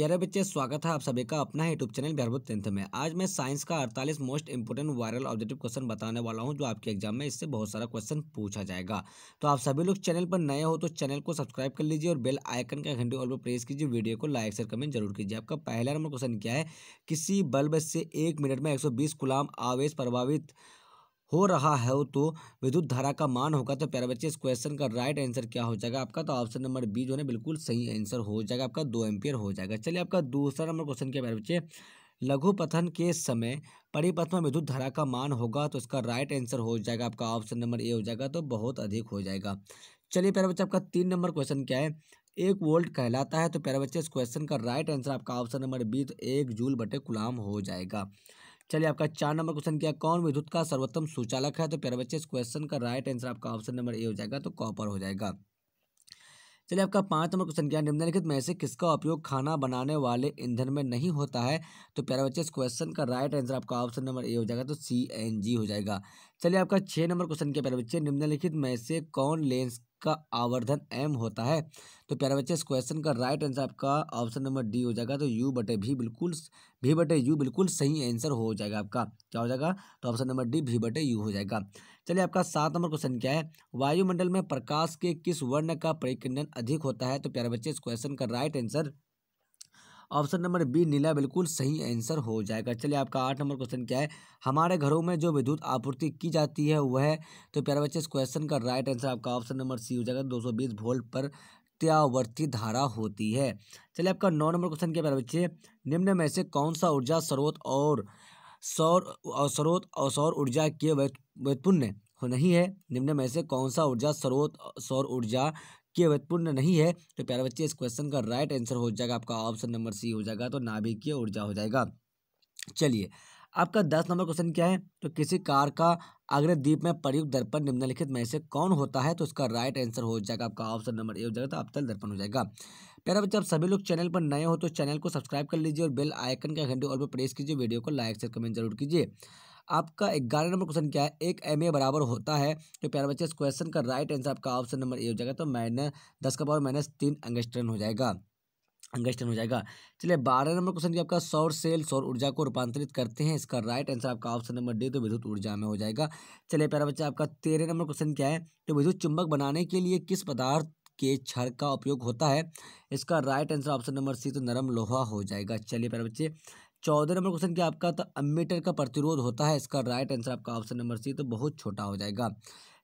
प्यारे बच्चे स्वागत है आप सभी का अपना यूट्यूब चैनल बिहारभूत टेंथ में आज मैं साइंस का 48 most important viral objective question बताने वाला हूं जो आपके एग्जाम में इससे बहुत सारा क्वेश्चन पूछा जाएगा तो आप सभी लोग चैनल पर नए हो तो चैनल को सब्सक्राइब कर लीजिए और बेल आइकन का घंटे और पर प्रेस कीजिए वीडियो को लाइक शेयर कमेंट जरूर कीजिए आपका पहला नंबर क्वेश्चन क्या है किसी बल्ब से एक मिनट में एक गुलाम आवेश प्रभावित हो रहा है तो विद्युत धारा का मान होगा तो प्यारे बच्चे इस क्वेश्चन का राइट आंसर क्या हो जाएगा आपका तो ऑप्शन नंबर बी जो है बिल्कुल सही आंसर हो जाएगा आपका दो एम्पियर हो जाएगा चलिए आपका दूसरा नंबर क्वेश्चन क्या प्यारे बच्चे लघु पथन के समय परिपथ में विद्युत धारा का मान होगा तो इसका राइट आंसर हो जाएगा आपका ऑप्शन नंबर ए हो जाएगा तो बहुत अधिक हो जाएगा चलिए प्यारे बच्चे आपका तीन नंबर क्वेश्चन क्या है एक वोल्ट कहलाता है तो प्यारे बच्चे इस क्वेश्चन का राइट आंसर आपका ऑप्शन नंबर बी तो एक जूल बटे गुलाम हो जाएगा चलिए आपका चार नंबर क्वेश्चन क्या कौन विद्युत का सर्वोत्तम सुचालक है तो प्यारे बच्चे इस क्वेश्चन का राइट आंसर आपका ऑप्शन नंबर ए हो जाएगा तो कॉपर हो जाएगा चलिए आपका पाँच नंबर क्वेश्चन क्या निम्नलिखित में से किसका उपयोग खाना बनाने वाले ईंधन में नहीं होता है तो प्यारे बच्चे इस क्वेश्चन का राइट आंसर आपका ऑप्शन नंबर ए हो जाएगा तो सी एन जी हो जाएगा चलिए आपका छः नंबर क्वेश्चन क्या प्यारे बच्चे निम्नलिखित में से कौन लेंस का आवर्धन एम होता है तो प्यारे बच्चे इस क्वेश्चन का राइट आंसर आपका ऑप्शन नंबर डी हो जाएगा तो यू बटे भी बिल्कुल भी बटे यू बिल्कुल सही आंसर हो जाएगा आपका क्या हो जाएगा तो ऑप्शन नंबर डी भी बटे यू हो जाएगा चलिए आपका सात नंबर क्वेश्चन क्या है वायुमंडल में प्रकाश के किस वर्ण का परिकंडन अधिक होता है तो प्यारे बच्चे इस क्वेश्चन का right answer option number B नीला बिल्कुल सही आंसर हो जाएगा चलिए आपका आठ नंबर क्वेश्चन क्या है हमारे घरों में जो विद्युत आपूर्ति की जाती है वह है तो प्यारे बच्चे इस क्वेश्चन का राइट आंसर आपका ऑप्शन नंबर सी हो जाएगा 220 वोल्ट पर प्रत्यावर्ती धारा होती है चलिए आपका नौ नंबर क्वेश्चन क्या बच्चे निम्न में से कौन सा ऊर्जा स्रोत और सौर स्रोत और सौर ऊर्जा के व्युत्पुण्य नहीं है निम्न में से कौन सा ऊर्जा स्रोत सौर ऊर्जा के व्युत्पुण्य नहीं है तो प्यारे बच्चे इस क्वेश्चन का राइट आंसर हो जाएगा आपका ऑप्शन नंबर सी हो जाएगा तो नाभिकीय ऊर्जा हो जाएगा चलिए आपका दस नंबर क्वेश्चन क्या है तो किसी कार का आगरे द्वीप में प्रयुक्त दर्पण निम्नलिखित में से कौन होता है तो उसका राइट आंसर हो जाएगा आपका ऑप्शन नंबर ए हो जाएगा तो तल दर्पण हो जाएगा प्यारा बच्चे आप सभी लोग चैनल पर नए हो तो चैनल को सब्सक्राइब कर लीजिए और बेल आइकन का घंटे और पर प्रेस कीजिए वीडियो को लाइक शेयर कमेंट जरूर कीजिए आपका ग्यारह नंबर क्वेश्चन क्या है एक एम ए बराबर होता है तो प्यारा बच्चे इस क्वेश्चन का राइट आंसर आपका ऑप्शन नंबर ए हो जाएगा तो माइनस दस का पावर माइनस तीन हो जाएगा गैस्टन हो जाएगा चलिए बारह नंबर क्वेश्चन की आपका सौर सेल सौर ऊर्जा को रूपांतरित करते हैं इसका राइट आंसर आपका ऑप्शन नंबर डी तो विद्युत ऊर्जा में हो जाएगा चलिए प्यारा बच्चा आपका तेरह नंबर क्वेश्चन क्या है तो विद्युत चुंबक बनाने के लिए किस पदार्थ के छर का उपयोग होता है इसका right answer option number C तो नरम लोहा हो जाएगा चलिए प्यारा बच्चे चौदह नंबर क्वेश्चन क्या आपका तो अमीटर का प्रतिरोध होता है इसका राइट आंसर आपका ऑप्शन नंबर सी तो बहुत छोटा हो जाएगा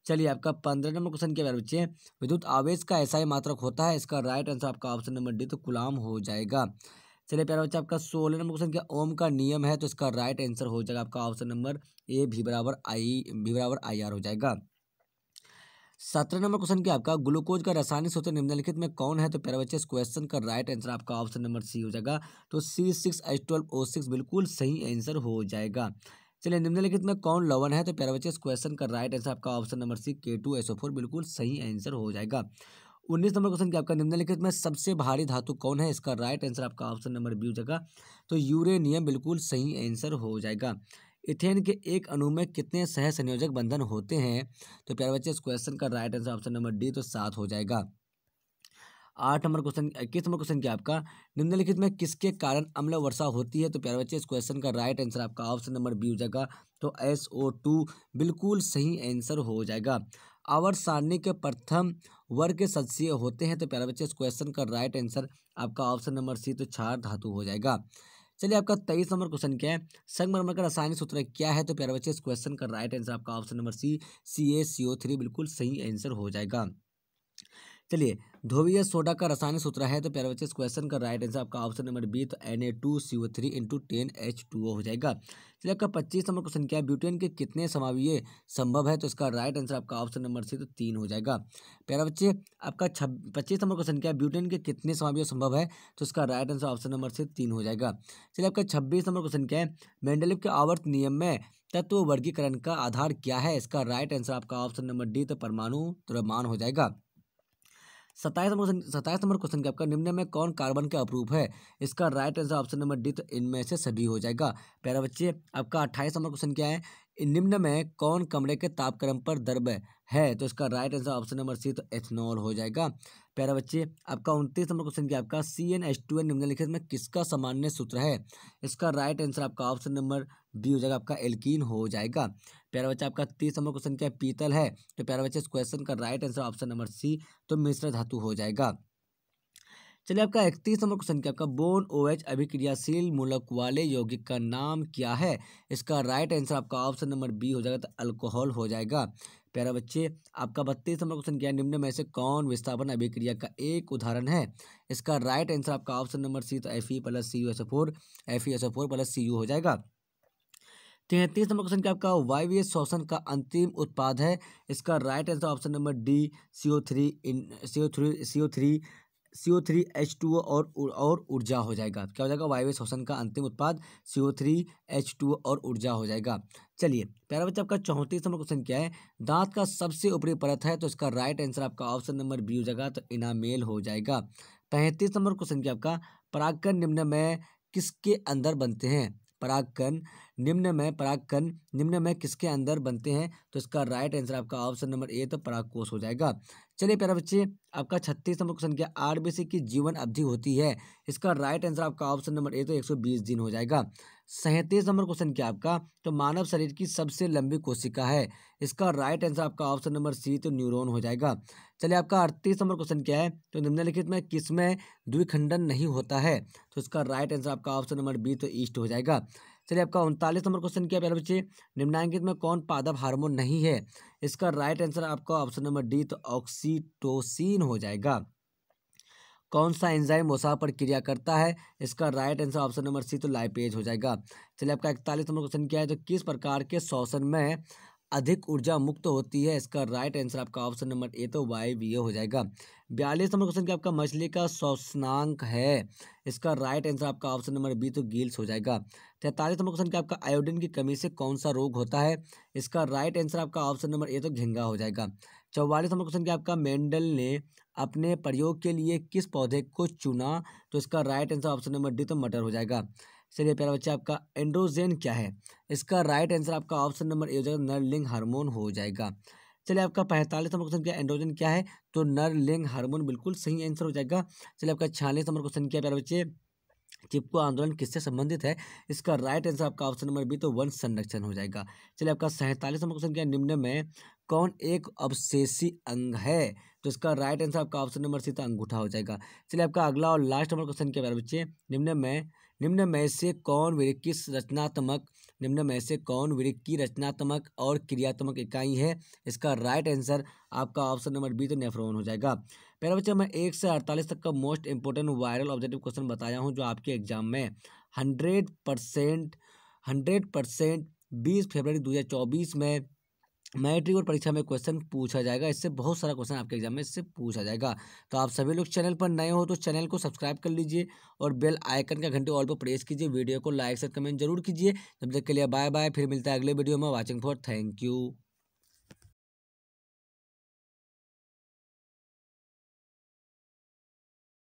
चलिए आपका पंद्रह नंबर क्वेश्चन के बारे में विद्युत आवेश का ऐसा ही मात्रक होता है इसका राइट आंसर आपका ऑप्शन नंबर डी तो गुलाम हो जाएगा चलिए प्यारा बच्चा आपका सोलह नंबर क्वेश्चन क्या ओम का नियम है तो इसका राइट आंसर हो जाएगा आपका ऑप्शन नंबर ए भी बराबर आई भी बराबर आई आर हो जाएगा सत्रह नंबर क्वेश्चन क्या आपका ग्लूकोज का रासायनिक सूत्र निम्नलिखित में कौन है तो प्यारे बच्चे इस क्वेश्चन का राइट आंसर आपका ऑप्शन नंबर सी हो जाएगा तो C six H twelve O six बिल्कुल सही आंसर हो जाएगा चलिए निम्नलिखित में कौन लवन है तो प्यारे बच्चे इस क्वेश्चन का राइट आंसर आपका option number C K two S O four बिल्कुल सही आंसर हो जाएगा उन्नीस नंबर क्वेश्चन की आपका निम्नलिखित में सबसे भारी धातु कौन है इसका राइट आंसर आपका ऑप्शन नंबर बी हो जाएगा तो यूरेनियम बिल्कुल सही आंसर हो जाएगा इथेन के एक अणु में कितने सह संयोजक बंधन होते हैं तो प्यारे बच्चे इस क्वेश्चन का right answer option number D तो सात हो जाएगा आठ नंबर क्वेश्चन इक्कीस नंबर क्वेश्चन क्या आपका निम्नलिखित में किसके कारण अम्ल वर्षा होती है तो प्यारे बच्चे इस क्वेश्चन का राइट आंसर आपका ऑप्शन नंबर बी हो जाएगा तो एस ओ टू बिल्कुल सही आंसर हो जाएगा आवर सारणी के प्रथम वर्ग के सदस्य होते हैं तो प्यारे बच्चे इस क्वेश्चन का राइट आंसर आपका ऑप्शन नंबर सी तो चार धातु हो जाएगा चलिए आपका तेईस नंबर क्वेश्चन क्या है संगमरमर का रासायनिक सूत्र क्या है तो प्यारे बच्चे इस क्वेश्चन का राइट आंसर आपका option number C C A C O three बिल्कुल सही आंसर हो जाएगा चलिए ध्रुवीय सोडा का रासायनिक सूत्र है तो प्यारे बच्चे इस क्वेश्चन का राइट आंसर आपका ऑप्शन नंबर बी तो N A two C O three into ten H two O हो जाएगा चलिए आपका पच्चीस नंबर क्वेश्चन क्या है ब्यूटेन के कितने समावीय संभव है तो इसका राइट आंसर आपका ऑप्शन नंबर सी तो तीन हो जाएगा प्यारे बच्चे आपका छब पच्चीस नंबर क्वेश्चन क्या है ब्यूटेन के कितने समावीय संभव है तो इसका right answer option number C तीन हो जाएगा चलिए आपका छब्बीस नंबर क्वेश्चन क्या है मेंडलिव के आवर्त नियम में तत्व वर्गीकरण का आधार क्या है इसका राइट आंसर आपका ऑप्शन नंबर डी तो परमाणु द्रव्यमान हो जाएगा सत्ताईस नंबर सत्ताईस नंबर क्वेश्चन का आपका निम्न में कौन कार्बन के अप्रूप है इसका right answer option number D तो इनमें से सभी हो जाएगा प्यारा बच्चे आपका अट्ठाईस नंबर क्वेश्चन क्या है निम्न में कौन कमरे के तापक्रम पर द्रव है तो इसका right answer option number C तो एथेनॉल हो जाएगा प्यारा बच्चे आपका उनतीस नंबर क्वेश्चन किया आपका C N H two N निम्नलिखित में किसका सामान्य सूत्र है इसका राइट आंसर आपका ऑप्शन नंबर बी हो जाएगा आपका एल्कीन हो जाएगा प्यारा बच्चा आपका तीस नंबर क्वेश्चन क्या पीतल है तो प्यारा बच्चे इस क्वेश्चन का right answer option number C तो मिश्र धातु हो जाएगा चलिए आपका इकतीस नंबर क्वेश्चन क्या आपका बोन ओ एच अभिक्रियाशील मूलक वाले यौगिक का नाम क्या है इसका राइट आंसर आपका ऑप्शन नंबर बी हो जाएगा तो अल्कोहल हो जाएगा प्यारा बच्चे आपका बत्तीस नंबर क्वेश्चन क्या है निम्न में से कौन विस्थापन अभिक्रिया का एक उदाहरण है इसका राइट आंसर आपका ऑप्शन नंबर सी तो F E plus C U S O four F E S O four plus C U हो जाएगा तैंतीस नंबर क्वेश्चन क्या आपका वायवीय शोषण का अंतिम उत्पाद है इसका right answer option number D C O three इन C O three C O three C O three H two और और ऊर्जा हो जाएगा क्या हो जाएगा वायव्य शोषण का अंतिम उत्पाद C O three H two और ऊर्जा हो जाएगा चलिए प्यारा बच्चा आपका चौंतीस नंबर क्वेश्चन क्या है दांत का सबसे ऊपरी परत है तो इसका राइट आंसर आपका ऑप्शन नंबर बी हो जाएगा तो इनामेल हो जाएगा पैंतीस नंबर क्वेश्चन क्या आपका परागकन निम्न में किसके अंदर बनते हैं परागकन निम्नमय परागकण निम्नमय किसके अंदर बनते हैं तो इसका राइट आंसर आपका ऑप्शन नंबर ए तो कोष हो जाएगा चलिए प्यारे बच्चे आपका छत्तीस नंबर क्वेश्चन क्या आरबीसी की जीवन अवधि होती है इसका राइट आंसर आपका ऑप्शन नंबर ए तो एक सौ बीस दिन हो जाएगा सैंतीस नंबर क्वेश्चन क्या आपका तो मानव शरीर की सबसे लंबी कोशिका है इसका राइट आंसर आपका ऑप्शन नंबर सी तो न्यूरॉन हो जाएगा चलिए आपका अड़तीस नंबर क्वेश्चन क्या है तो निम्नलिखित में किसमें द्विखंडन नहीं होता है तो इसका राइट आंसर आपका ऑप्शन नंबर बी तो ईस्ट हो जाएगा चलिए आपका उनतालीस नंबर क्वेश्चन किया पहले बच्चे निम्नांकित में कौन पादप हार्मोन नहीं है इसका राइट आंसर आपका ऑप्शन नंबर डी तो ऑक्सीटोसिन हो जाएगा कौन सा एंजाइम वसा पर क्रिया करता है इसका right answer option number C तो लाइपेज हो जाएगा चलिए आपका इकतालीस नंबर क्वेश्चन क्या है तो किस प्रकार के शोषण में अधिक ऊर्जा मुक्त होती है इसका राइट आंसर आपका ऑप्शन नंबर ए तो ए हो जाएगा बयालीस नंबर क्वेश्चन आपका मछली का श्वसनांक है इसका राइट आंसर आपका ऑप्शन नंबर बी तो गिल्स हो जाएगा तैंतालीस नंबर क्वेश्चन की आपका आयोडीन की कमी से कौन सा रोग होता है इसका राइट आंसर आपका ऑप्शन नंबर ए तो घेंगा हो जाएगा चौवालीस नंबर क्वेश्चन आपका मेंडल ने अपने प्रयोग के लिए किस पौधे को चुना तो इसका right answer option number D तो मटर हो जाएगा चलिए प्यारा बच्चा आपका एंड्रोजेन क्या है इसका राइट आंसर आपका ऑप्शन नंबर ए हो जाएगा नरलिंग हार्मोन हो जाएगा चलिए आपका पैंतालीस नंबर क्वेश्चन क्या एंड्रोजन क्या है तो नरलिंग हार्मोन बिल्कुल सही आंसर हो जाएगा चलिए आपका छियालीस नंबर क्वेश्चन क्या प्यारे बच्चे चिपको आंदोलन किससे संबंधित है इसका राइट आंसर आपका ऑप्शन नंबर बी तो वन संरक्षण हो जाएगा चलिए आपका सैंतालीस नंबर क्वेश्चन क्या निम्न में कौन एक अवशेषी अंग है तो इसका राइट आंसर आपका ऑप्शन नंबर सी तो अंगूठा हो जाएगा चलिए आपका अगला और लास्ट नंबर क्वेश्चन क्या प्यारे बच्चे निम्न में निम्न में से कौन वृक्ष की रचनात्मक निम्न में से कौन वृक्ष की रचनात्मक और क्रियात्मक इकाई है इसका राइट आंसर आपका ऑप्शन नंबर बी तो नेफ्रोन हो जाएगा पहला बच्चा मैं एक से अड़तालीस तक का most important viral objective question बताया हूँ जो आपके एग्जाम में हंड्रेड परसेंट हंड्रेड परसेंट बीस फरवरी दो हज़ार चौबीस में मैट्रिक और परीक्षा में क्वेश्चन पूछा जाएगा इससे बहुत सारा क्वेश्चन आपके एग्जाम में इससे पूछा जाएगा तो आप सभी लोग चैनल पर नए हो तो चैनल को सब्सक्राइब कर लीजिए और बेल आइकन का घंटे ऑल पर प्रेस कीजिए वीडियो को लाइक से कमेंट जरूर कीजिए जब तक के लिए बाय बाय फिर मिलता है अगले वीडियो में वॉचिंग फॉर थैंक यू